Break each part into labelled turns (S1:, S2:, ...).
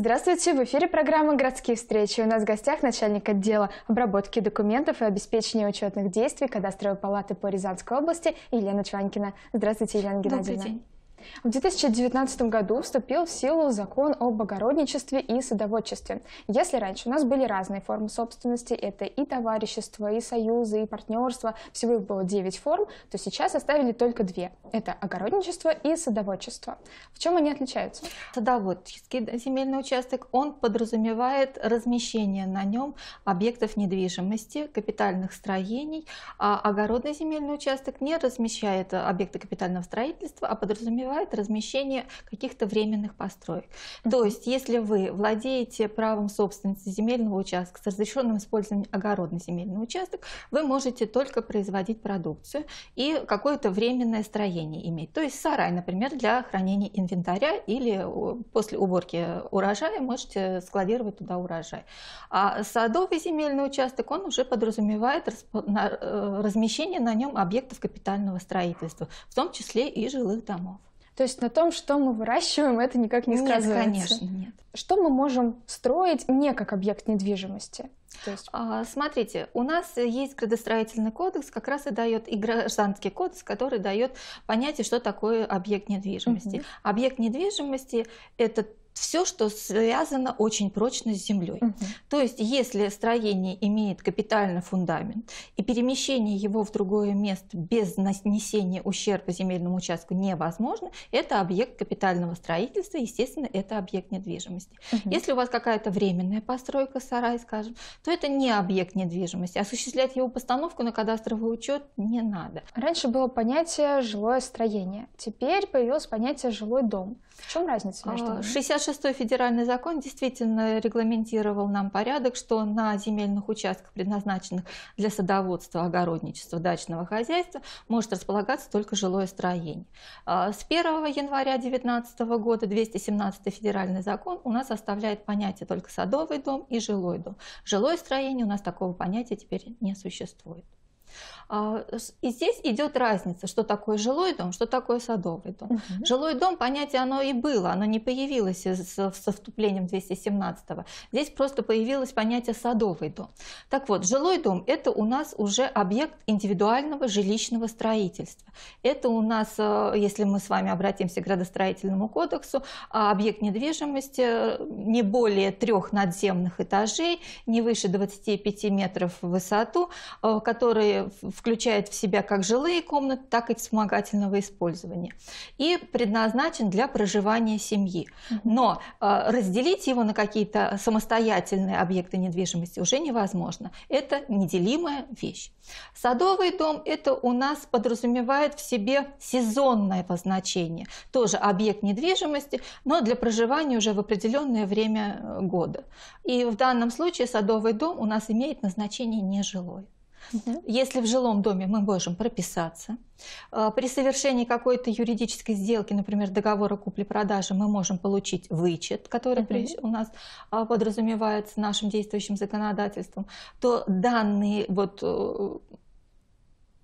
S1: Здравствуйте! В эфире программа «Городские встречи». У нас в гостях начальник отдела обработки документов и обеспечения учетных действий кадастровой палаты по Рязанской области Елена Чванкина. Здравствуйте, Елена Геннадьевна. Добрый день. В 2019 году вступил в силу закон о огородничестве и садоводчестве. Если раньше у нас были разные формы собственности, это и товарищество, и союзы, и партнерство, всего их было 9 форм, то сейчас оставили только две. Это огородничество и садоводчество.
S2: В чем они отличаются? Садоводческий земельный участок, он подразумевает размещение на нем объектов недвижимости, капитальных строений, а огородный земельный участок не размещает объекты капитального строительства, а подразумевает подразумевает размещение каких-то временных построек. То есть, если вы владеете правом собственности земельного участка с разрешенным использованием огородный земельный участок, вы можете только производить продукцию и какое-то временное строение иметь. То есть сарай, например, для хранения инвентаря или э, после уборки урожая можете складировать туда урожай. А садовый земельный участок, он уже подразумевает э, размещение на нем объектов капитального строительства, в том числе и жилых домов. То есть на том,
S1: что мы выращиваем, это никак не сказывается. Нет, конечно, нет. Что мы можем строить не как
S2: объект недвижимости? То есть... а, смотрите, у нас есть градостроительный кодекс, как раз и дает и гражданский кодекс, который дает понятие, что такое объект недвижимости. Угу. Объект недвижимости это все, что связано очень прочно с землей. Угу. То есть, если строение имеет капитальный фундамент и перемещение его в другое место без нанесения ущерба земельному участку невозможно, это объект капитального строительства, естественно, это объект недвижимости. Угу. Если у вас какая-то временная постройка, сарай, скажем, то это не объект недвижимости. Осуществлять его постановку на кадастровый учет не надо. Раньше было понятие жилое строение, теперь появилось понятие жилой дом. В чем разница между а, ними? 56-й федеральный закон действительно регламентировал нам порядок, что на земельных участках, предназначенных для садоводства, огородничества, дачного хозяйства, может располагаться только жилое строение. А, с 1 января 2019 года 217-й федеральный закон у нас оставляет понятие только садовый дом и жилой дом. Жилое строение у нас такого понятия теперь не существует. А, и здесь идет разница, что такое жилой дом, что такое садовый дом. Угу. Жилой дом, понятие оно и было, оно не появилось со, вступлением 217-го. Здесь просто появилось понятие садовый дом. Так вот, жилой дом – это у нас уже объект индивидуального жилищного строительства. Это у нас, э, если мы с вами обратимся к градостроительному кодексу, а, объект недвижимости э, не более трех надземных этажей, не выше 25 метров в высоту, э, которые в включает в себя как жилые комнаты, так и вспомогательного использования. И предназначен для проживания семьи. Но э, разделить его на какие-то самостоятельные объекты недвижимости уже невозможно. Это неделимая вещь. Садовый дом – это у нас подразумевает в себе сезонное обозначение. Тоже объект недвижимости, но для проживания уже в определенное время э, года. И в данном случае садовый дом у нас имеет назначение нежилой. Угу. Если в жилом доме мы можем прописаться, э, при совершении какой-то юридической сделки, например, договора купли-продажи, мы можем получить вычет, который угу. у нас э, подразумевается нашим действующим законодательством, то данные вот э,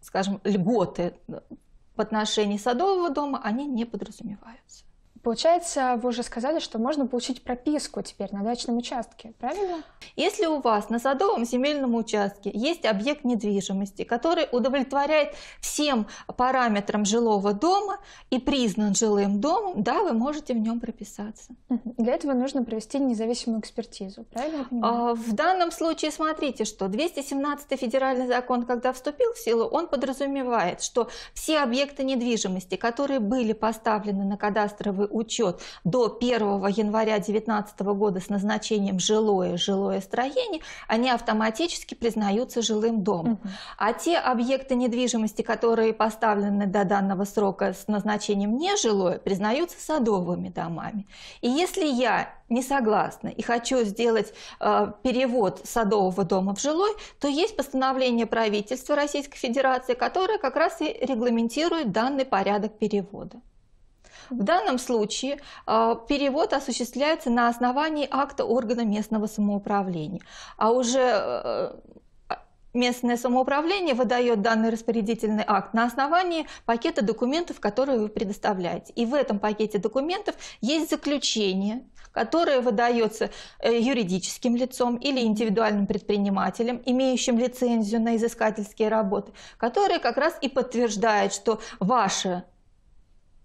S2: скажем, льготы в отношении садового дома, они не подразумеваются. Получается, вы уже сказали, что можно получить прописку теперь на дачном участке, правильно? Если у вас на садовом земельном участке есть объект недвижимости, который удовлетворяет всем параметрам жилого дома и признан жилым домом, да, вы можете в нем прописаться.
S1: Для этого нужно провести независимую экспертизу, правильно? А,
S2: в данном случае смотрите, что 217 федеральный закон, когда вступил в силу, он подразумевает, что все объекты недвижимости, которые были поставлены на кадастровый учет до 1 января 2019 года с назначением жилое, жилое строение, они автоматически признаются жилым домом. Угу. А те объекты недвижимости, которые поставлены до данного срока с назначением нежилое, признаются садовыми домами. И если я не согласна и хочу сделать э, перевод садового дома в жилой, то есть постановление правительства Российской Федерации, которое как раз и регламентирует данный порядок перевода. В данном случае э, перевод осуществляется на основании акта органа местного самоуправления, а уже э, э, местное самоуправление выдает данный распорядительный акт на основании пакета документов, которые вы предоставляете. И в этом пакете документов есть заключение, которое выдается юридическим лицом или индивидуальным предпринимателем, имеющим лицензию на изыскательские работы, которое как раз и подтверждает, что ваше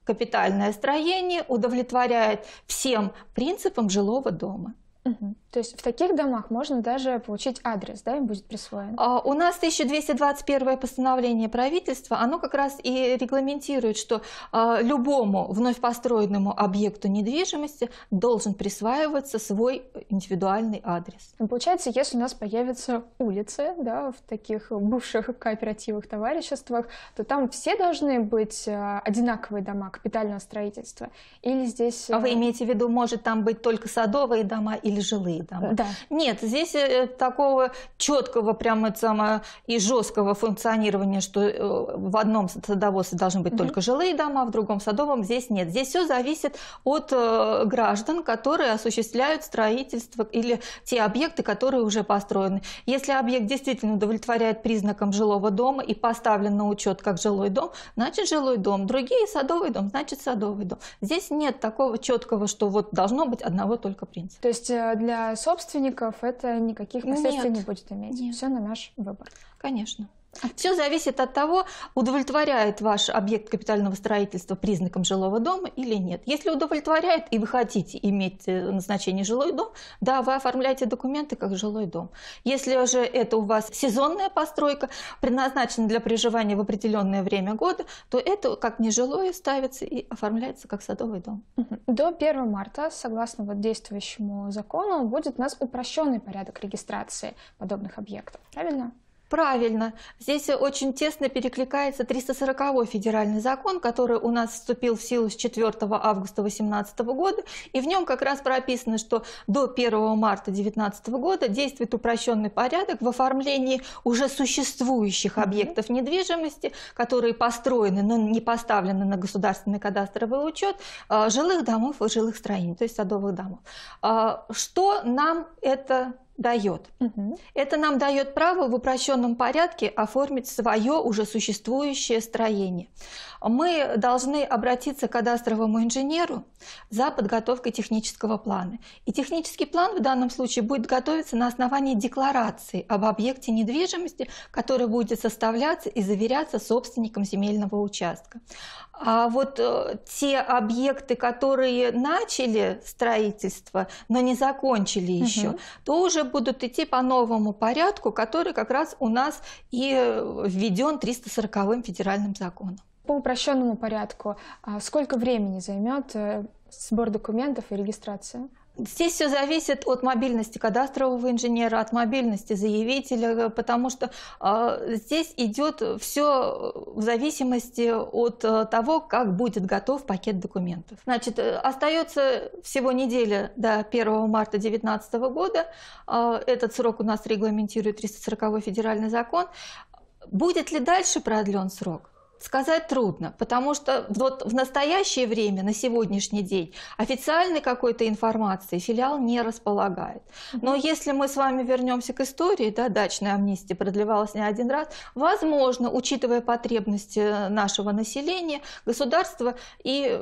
S2: капитальное строение удовлетворяет всем принципам жилого дома. То есть в таких домах
S1: можно даже получить
S2: адрес, да, им будет присвоен? А, у нас 1221 постановление правительства, оно как раз и регламентирует, что а, любому вновь построенному объекту недвижимости должен присваиваться свой индивидуальный адрес. Ну, получается, если у нас появятся улицы, да, в таких бывших кооперативах,
S1: товариществах, то там все должны быть а, одинаковые дома капитального строительства?
S2: Или здесь... А вы э, имеете в виду, может там быть только садовые дома и или жилые дома. Да. Нет, здесь э, такого четкого прямо самое и жесткого функционирования, что э, в одном садоводстве должны быть угу. только жилые дома, а в другом садовом здесь нет. Здесь все зависит от э, граждан, которые осуществляют строительство или те объекты, которые уже построены. Если объект действительно удовлетворяет признакам жилого дома и поставлен на учет как жилой дом, значит жилой дом. Другие садовый дом, значит садовый дом. Здесь нет такого четкого, что вот должно быть одного только принципа.
S1: То есть Э, для собственников это
S2: никаких ну последствий Нет. не
S1: будет иметь. Нет. Все на наш выбор. Конечно.
S2: Все зависит от того, удовлетворяет ваш объект капитального строительства признакам жилого дома или нет. Если удовлетворяет и вы хотите иметь э, назначение жилой дом, да, вы оформляете документы как жилой дом. Если же это у вас сезонная постройка, предназначена для проживания в определенное время года, то это как нежилое ставится и оформляется как садовый дом.
S1: До 1 марта, согласно вот действующему закону, будет у нас упрощенный порядок
S2: регистрации подобных объектов, правильно? Правильно. Здесь очень тесно перекликается 340 федеральный закон, который у нас вступил в силу с 4 августа 2018 года. И в нем как раз прописано, что до 1 марта 2019 года действует упрощенный порядок в оформлении уже существующих объектов недвижимости, которые построены, но не поставлены на государственный кадастровый учет, а, жилых домов и жилых строений, то есть садовых домов. А, что нам это дает. Угу. Это нам дает право в упрощенном порядке оформить свое уже существующее строение. Мы должны обратиться к кадастровому инженеру за подготовкой технического плана. И технический план в данном случае будет готовиться на основании декларации об объекте недвижимости, который будет составляться и заверяться собственником земельного участка. А вот э, те объекты, которые начали строительство, но не закончили еще, угу. то уже будут идти по новому порядку, который как раз у нас и э, введен 340-м федеральным законом. По упрощенному порядку, а
S1: сколько времени займет э,
S2: сбор документов и регистрация? Здесь все зависит от мобильности кадастрового инженера, от мобильности заявителя, потому что э, здесь идет все в зависимости от э, того, как будет готов пакет документов. Значит, э, остается всего неделя до 1 марта 2019 года. Э, этот срок у нас регламентирует 340 федеральный закон. Будет ли дальше продлен срок? сказать трудно, потому что вот в настоящее время, на сегодняшний день, официальной какой-то информации филиал не располагает. Но если мы с вами вернемся к истории, да, дачная амнистия продлевалась не один раз, возможно, учитывая потребности нашего населения, государство и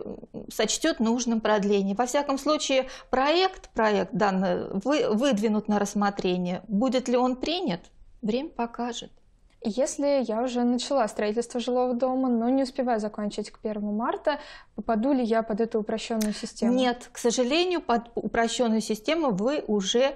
S2: сочтет нужным продление. Во всяком случае, проект, проект данный вы, выдвинут на рассмотрение. Будет ли он принят, время покажет. Если я уже начала
S1: строительство жилого дома, но не успеваю закончить к 1 марта, попаду ли я под эту упрощенную
S2: систему? Нет, к сожалению, под упрощенную систему вы уже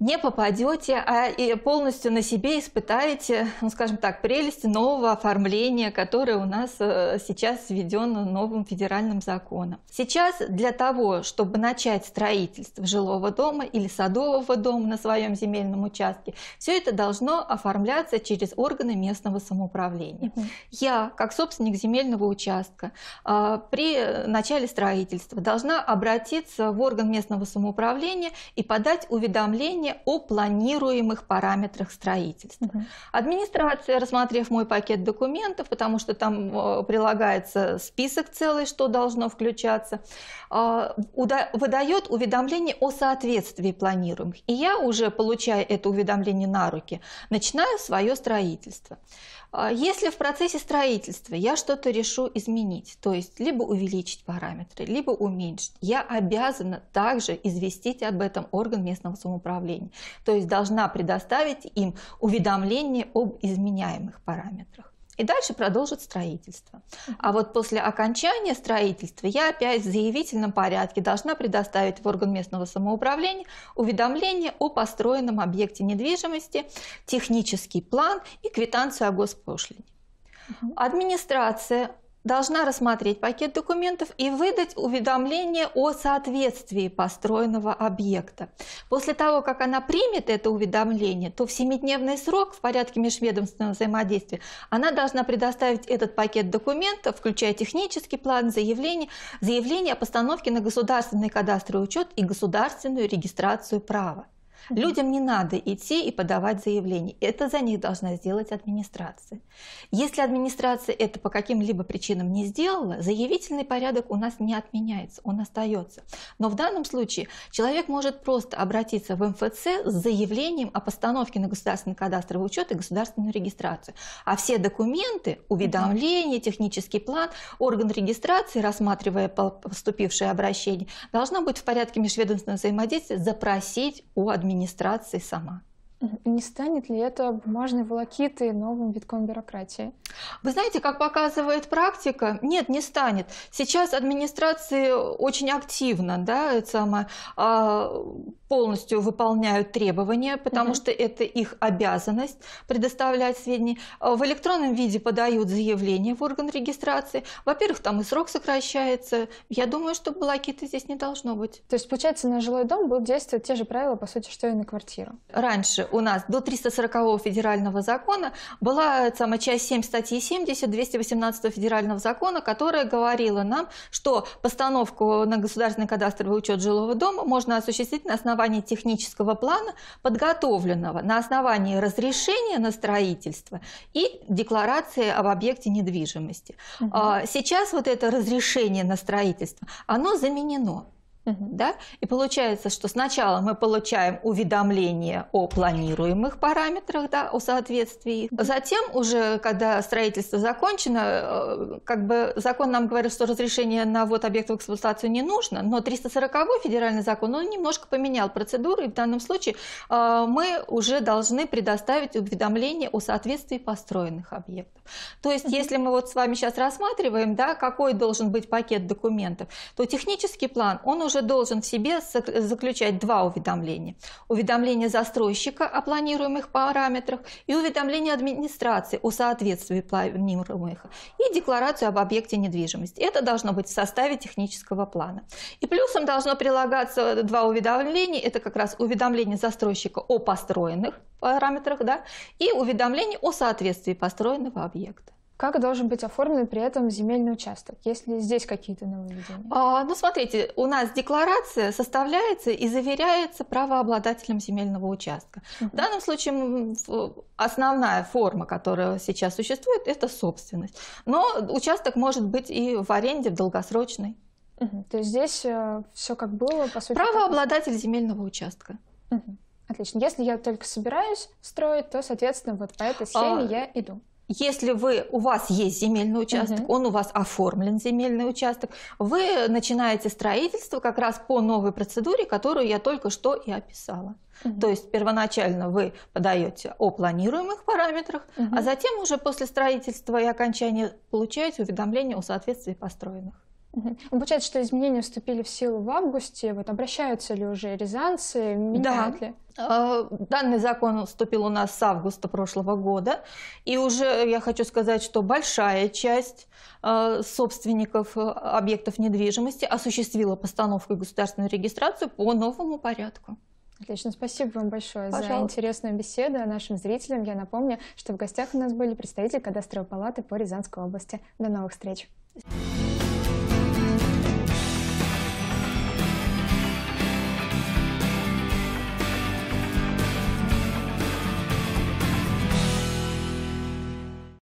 S2: не попадете, а и полностью на себе испытаете, ну, скажем так, прелести нового оформления, которое у нас э, сейчас введено новым федеральным законом. Сейчас для того, чтобы начать строительство жилого дома или садового дома на своем земельном участке, все это должно оформляться через органы местного самоуправления. Угу. Я, как собственник земельного участка, э, при начале строительства должна обратиться в орган местного самоуправления и подать уведомление заявление о планируемых параметрах строительства. Угу. Администрация, рассмотрев мой пакет документов, потому что там э, прилагается список целый, что должно включаться, а, выдает уведомление о соответствии планируемых. И я уже, получая это уведомление на руки, начинаю свое строительство. А если в процессе строительства я что-то решу изменить, то есть либо увеличить параметры, либо уменьшить, я обязана также известить об этом орган местного самоуправления, то есть должна предоставить им уведомление об изменяемых параметрах. И дальше продолжит строительство. А вот после окончания строительства я опять в заявительном порядке должна предоставить в орган местного самоуправления уведомление о построенном объекте недвижимости, технический план и квитанцию о госпошлине. Администрация должна рассмотреть пакет документов и выдать уведомление о соответствии построенного объекта. После того, как она примет это уведомление, то в семидневный срок в порядке межведомственного взаимодействия она должна предоставить этот пакет документов, включая технический план, заявление, заявление о постановке на государственный кадастровый учет и государственную регистрацию права. Людям не надо идти и подавать заявление. Это за них должна сделать администрация. Если администрация это по каким-либо причинам не сделала, заявительный порядок у нас не отменяется, он остается. Но в данном случае человек может просто обратиться в МФЦ с заявлением о постановке на государственный кадастровый учет и государственную регистрацию. А все документы, уведомления, технический план, орган регистрации, рассматривая поступившее обращение, должна быть в порядке межведомственного взаимодействия запросить у администрации администрации сама. Не станет ли это бумажной волокитой новым витком бюрократии? Вы знаете, как показывает практика, нет, не станет. Сейчас администрации очень активно да, это самое, а, полностью выполняют требования, потому угу. что это их обязанность предоставлять сведения. А, в электронном виде подают заявление в орган регистрации. Во-первых, там и срок сокращается. Я думаю, что блокиты здесь не должно быть. То есть, получается, на жилой дом будут действовать те же правила, по сути, что и на квартиру? Раньше у нас до 340 федерального закона была сама часть 7 статьи 70 218 федерального закона, которая говорила нам, что постановку на государственный кадастровый учет жилого дома можно осуществить на основании формирования технического плана, подготовленного на основании разрешения на строительство и декларации об объекте недвижимости. Угу. Сейчас вот это разрешение на строительство, оно заменено. Угу. Да? И получается, что сначала мы получаем уведомление о планируемых параметрах, да, о соответствии. Затем уже, когда строительство закончено, э, как бы закон нам говорит, что разрешение на ввод объекта в эксплуатацию не нужно, но 340 федеральный закон, он немножко поменял процедуру, и в данном случае э, мы уже должны предоставить уведомление о соответствии построенных объектов. То есть, угу. если мы вот с вами сейчас рассматриваем, да, какой должен быть пакет документов, то технический план, он уже уже должен в себе заключать два уведомления. Уведомление застройщика о планируемых параметрах и уведомление администрации о соответствии планируемых и декларацию об объекте недвижимости. Это должно быть в составе технического плана. И плюсом должно прилагаться два уведомления. Это как раз уведомление застройщика о построенных параметрах да, и уведомление о соответствии построенного объекта. Как должен быть оформлен при этом земельный участок? если здесь какие-то нововведения? А, ну, смотрите, у нас декларация составляется и заверяется правообладателем земельного участка. Угу. В данном случае основная форма, которая сейчас существует, это собственность. Но участок может быть и в аренде, в долгосрочной. Угу. То есть здесь э, все как было, по сути. Правообладатель как... земельного участка. Угу. Отлично. Если
S1: я только собираюсь строить, то, соответственно, вот по этой а, схеме а... я
S2: иду если вы, у вас есть земельный участок, угу. он у вас оформлен, земельный участок, вы начинаете строительство как раз по новой процедуре, которую я только что и описала. Угу. То есть первоначально вы подаете о планируемых параметрах, угу. а затем уже после строительства и окончания получаете уведомление о соответствии построенных.
S1: Угу. получается, что изменения вступили
S2: в силу в августе. Вот обращаются ли уже рязанцы, меняют да. ли? А, данный закон вступил у нас с августа прошлого года, и уже я хочу сказать, что большая часть а, собственников э, объектов недвижимости осуществила постановку и государственную регистрацию по новому порядку.
S1: Отлично, спасибо вам большое Пожалуйста. за интересную беседу. А нашим зрителям я напомню, что в гостях у нас были представители кадастровой палаты по Рязанской области. До новых встреч!